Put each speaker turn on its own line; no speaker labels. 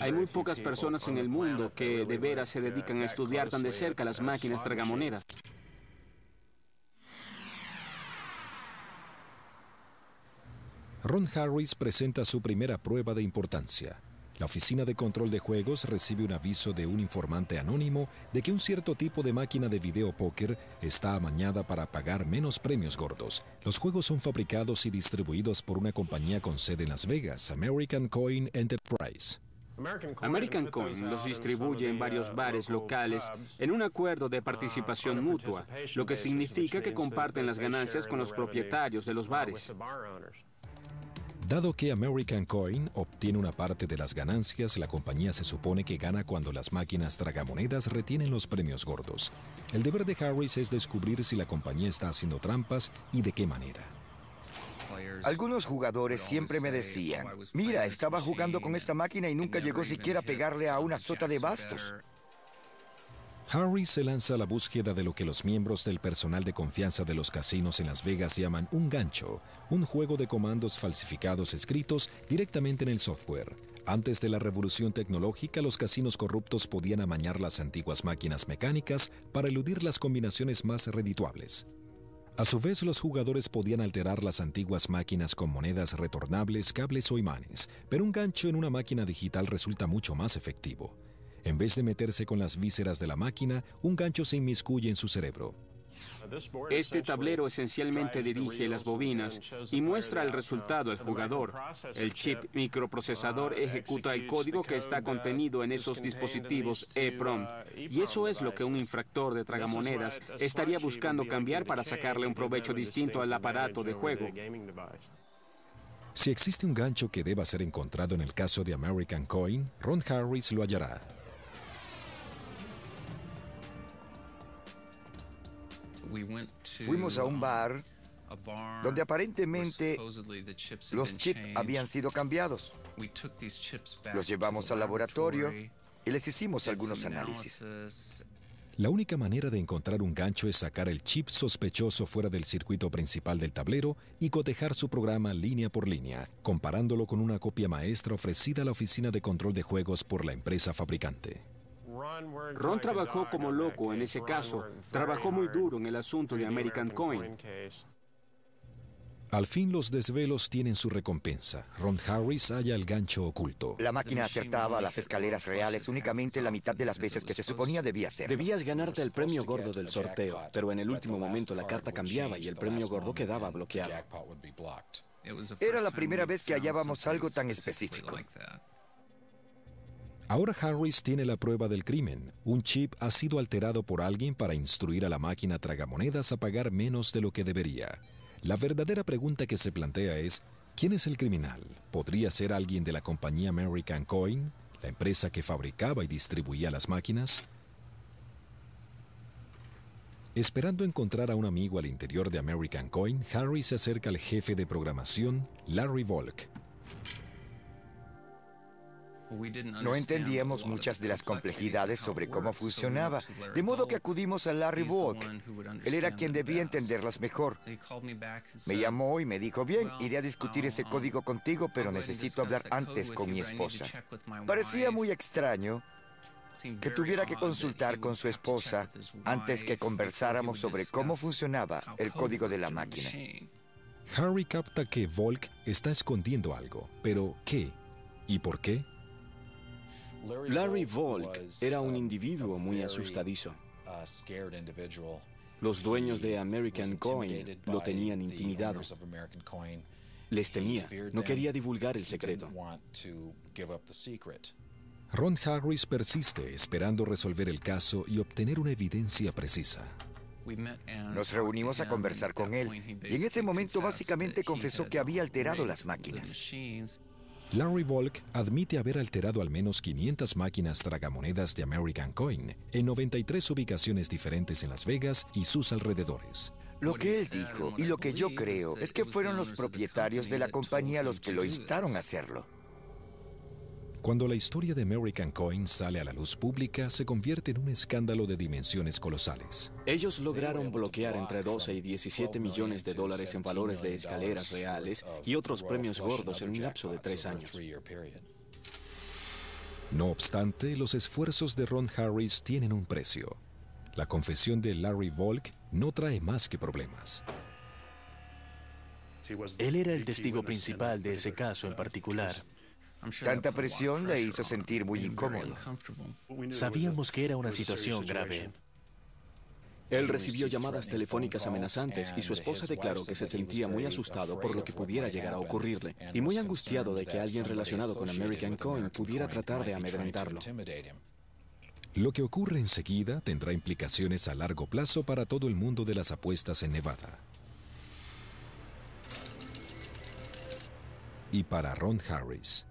Hay muy pocas personas en el mundo que de veras se dedican a estudiar tan de cerca las máquinas tragamonedas. Ron Harris presenta su primera prueba de importancia. La Oficina de Control de Juegos recibe un aviso de un informante anónimo de que un cierto tipo de máquina de video póker está amañada para pagar menos premios gordos. Los juegos son fabricados y distribuidos por una compañía con sede en Las Vegas, American Coin Enterprise. American Coin los distribuye en varios bares locales en un acuerdo de participación uh, mutua, lo que significa que comparten las ganancias con los propietarios de los bares. Dado que American Coin obtiene una parte de las ganancias, la compañía se supone que gana cuando las máquinas tragamonedas retienen los premios gordos. El deber de Harris es descubrir si la compañía está haciendo trampas y de qué manera.
Algunos jugadores siempre me decían, oh, mira, estaba jugando con esta máquina y nunca llegó siquiera a pegarle a una sota de bastos. Harry
se lanza a la búsqueda de lo que los miembros del personal de confianza de los casinos en Las Vegas llaman un gancho, un juego de comandos falsificados escritos directamente en el software. Antes de la revolución tecnológica, los casinos corruptos podían amañar las antiguas máquinas mecánicas para eludir las combinaciones más redituables. A su vez, los jugadores podían alterar las antiguas máquinas con monedas retornables, cables o imanes, pero un gancho en una máquina digital resulta mucho más efectivo. En vez de meterse con las vísceras de la máquina, un gancho se inmiscuye en su cerebro, este tablero esencialmente dirige las bobinas y muestra el resultado al jugador. El chip microprocesador ejecuta el código que está contenido en esos dispositivos EEPROM Y eso es lo que un infractor de tragamonedas estaría buscando cambiar para sacarle un provecho distinto al aparato de juego. Si existe un gancho que deba ser encontrado en el caso de American Coin, Ron Harris lo hallará.
Fuimos a un bar donde aparentemente los chips habían sido cambiados. Los llevamos al laboratorio y les hicimos algunos análisis.
La única manera de encontrar un gancho es sacar el chip sospechoso fuera del circuito principal del tablero y cotejar su programa línea por línea, comparándolo con una copia maestra ofrecida a la Oficina de Control de Juegos por la empresa fabricante. Ron trabajó como loco en ese caso, trabajó muy duro
en el asunto de American Coin.
Al fin los desvelos tienen su recompensa. Ron Harris halla el gancho oculto.
La máquina acertaba las escaleras reales únicamente la mitad de las veces que se suponía debía ser. Debías
ganarte el premio gordo del sorteo, pero en el último momento la carta cambiaba y el premio gordo quedaba bloqueado. Era la primera vez que hallábamos algo tan específico. Ahora Harris tiene la prueba del crimen. Un chip ha sido alterado por alguien para instruir a la máquina tragamonedas a pagar menos de lo que debería. La verdadera pregunta que se plantea es, ¿quién es el criminal? ¿Podría ser alguien de la compañía American Coin, la empresa que fabricaba y distribuía las máquinas? Esperando encontrar a un amigo al interior de American Coin, Harris se acerca al jefe de programación, Larry Volk,
no entendíamos muchas de las complejidades sobre cómo funcionaba, de modo que acudimos a Larry Volk. Él era quien debía entenderlas mejor. Me llamó y me dijo, bien, iré a discutir ese um, código contigo, pero necesito hablar antes con mi esposa. Parecía muy extraño que tuviera que consultar con su esposa antes que conversáramos sobre cómo funcionaba el código de la máquina.
Harry capta que Volk está escondiendo algo, pero ¿qué? ¿Y por qué? Larry Volk era un individuo muy asustadizo. Los dueños de American Coin lo tenían intimidado. Les temía, no quería divulgar el secreto. Ron Harris persiste esperando resolver el caso y obtener una evidencia precisa.
Nos reunimos a conversar con él y en ese momento básicamente confesó que había alterado las máquinas.
Larry Volk admite haber alterado al menos 500 máquinas tragamonedas de American Coin en 93 ubicaciones diferentes en Las Vegas y sus alrededores.
Lo que él dijo y lo que yo creo es que fueron los propietarios de la compañía los que lo instaron a hacerlo.
Cuando la historia de American Coin sale a la luz pública, se convierte en un escándalo de dimensiones colosales. Ellos lograron bloquear entre 12 y 17 millones de dólares en valores de escaleras reales y otros premios gordos en un lapso de tres años. No obstante, los esfuerzos de Ron Harris tienen un precio. La confesión de Larry Volk no trae más que problemas.
Él era el testigo principal de ese caso en particular. Tanta presión le hizo sentir muy incómodo. Sabíamos que era una situación grave.
Él recibió llamadas telefónicas amenazantes y su esposa declaró que se sentía muy asustado por lo que pudiera llegar a ocurrirle y muy angustiado de que alguien relacionado con American Coin pudiera tratar de amedrentarlo. Lo que ocurre enseguida tendrá implicaciones a largo plazo para todo el mundo de las apuestas en Nevada. Y para Ron Harris.